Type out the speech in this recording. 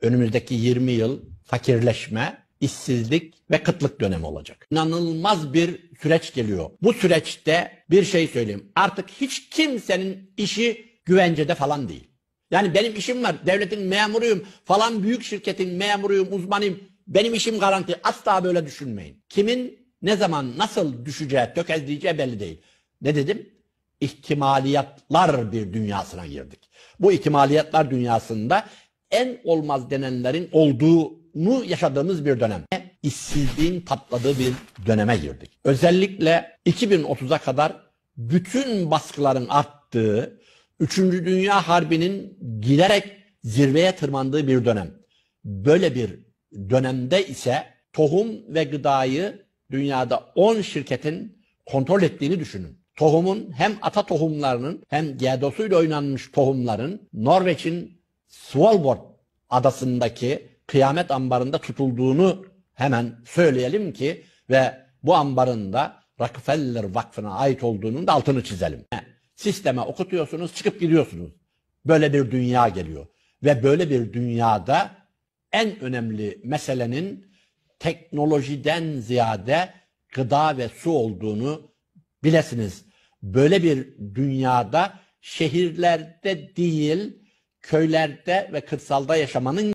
önümüzdeki 20 yıl fakirleşme, işsizlik ve kıtlık dönemi olacak. İnanılmaz bir süreç geliyor. Bu süreçte bir şey söyleyeyim. Artık hiç kimsenin işi güvencede falan değil. Yani benim işim var, devletin memuruyum, falan büyük şirketin memuruyum, uzmanıyım. Benim işim garanti. Asla böyle düşünmeyin. Kimin ne zaman nasıl düşeceği, tökezleyeceği belli değil. Ne dedim? İhtimaliyatlar bir dünyasına girdik. Bu ihtimaliyatlar dünyasında en olmaz denenlerin olduğunu yaşadığımız bir dönem. İşsizliğin patladığı bir döneme girdik. Özellikle 2030'a kadar bütün baskıların arttığı, 3. Dünya Harbi'nin giderek zirveye tırmandığı bir dönem. Böyle bir dönemde ise tohum ve gıdayı dünyada 10 şirketin kontrol ettiğini düşünün. Tohumun hem ata tohumlarının hem GDO'suyla oynanmış tohumların Norveç'in Svalbard adasındaki kıyamet ambarında tutulduğunu hemen söyleyelim ki ve bu ambarın da Rockefeller Vakfı'na ait olduğunun da altını çizelim. Sisteme okutuyorsunuz, çıkıp gidiyorsunuz. Böyle bir dünya geliyor. Ve böyle bir dünyada en önemli meselenin teknolojiden ziyade gıda ve su olduğunu bilesiniz. Böyle bir dünyada şehirlerde değil, köylerde ve kırsalda yaşamanın